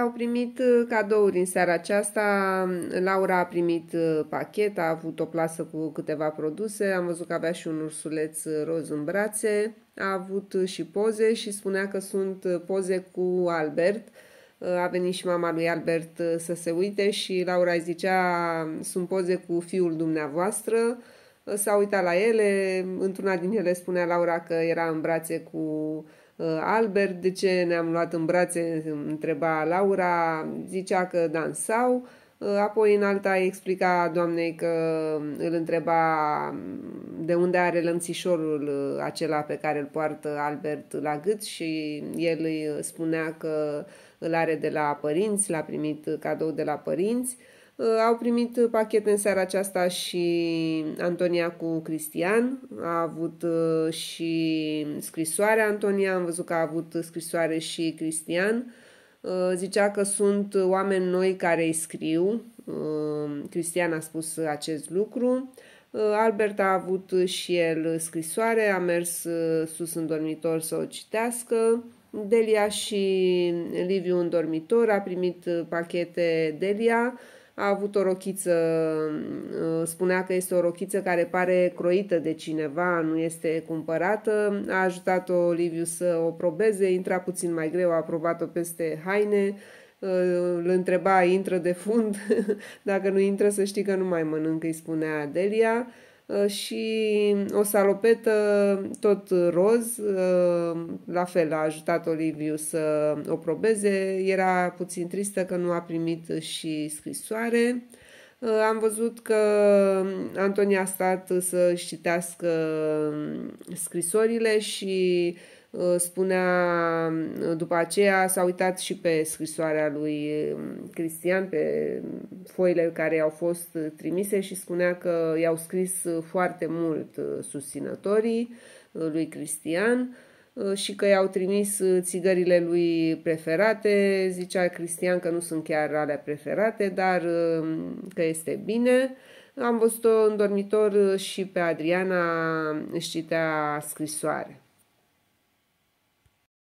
au primit uh, cadouri în seara aceasta, Laura a primit uh, pachet, a avut o plasă cu câteva produse, am văzut că avea și un ursuleț uh, roz în brațe, a avut și poze și spunea că sunt poze cu Albert. A venit și mama lui Albert să se uite și Laura îi zicea, sunt poze cu fiul dumneavoastră, s-a uitat la ele, într-una din ele spunea Laura că era în brațe cu Uh, Albert, de ce ne-am luat în brațe, întreba Laura, zicea că dansau, uh, apoi în alta explica doamnei că uh, îl întreba mm, de unde are lămțișorul acela pe care îl poartă Albert la gât și el îi spunea că îl are de la părinți, l-a primit cadou de la părinți. Uh, au primit pachete în seara aceasta și Antonia cu Cristian, a avut uh, și scrisoare Antonia, am văzut că a avut scrisoare și Cristian. Uh, zicea că sunt oameni noi care îi scriu, Cristian a spus acest lucru. Albert a avut și el scrisoare, a mers sus în dormitor să o citească. Delia și Liviu în dormitor a primit pachete Delia, a avut o rochiță, uh, spunea că este o rochiță care pare croită de cineva, nu este cumpărată, a ajutat-o Liviu să o probeze, intra puțin mai greu, a aprobat-o peste haine, uh, îl întreba, intră de fund, dacă nu intră să știi că nu mai mănâncă, îi spunea Delia. Uh, și o salopetă tot roz, uh, la fel a ajutat Oliviu să o probeze, era puțin tristă că nu a primit și scrisoare. Uh, am văzut că Antonia a stat să-și citească scrisorile și uh, Uh, spunea uh, după aceea, s-a uitat și pe scrisoarea lui um, Cristian, pe um, foile care au fost uh, trimise și spunea că i-au scris foarte mult susținătorii lui Cristian și că i-au trimis țigările lui preferate. Zicea Cristian că nu sunt chiar alea preferate, dar um, că este bine. Am văzut-o în dormitor și pe Adriana își citea scrisoare.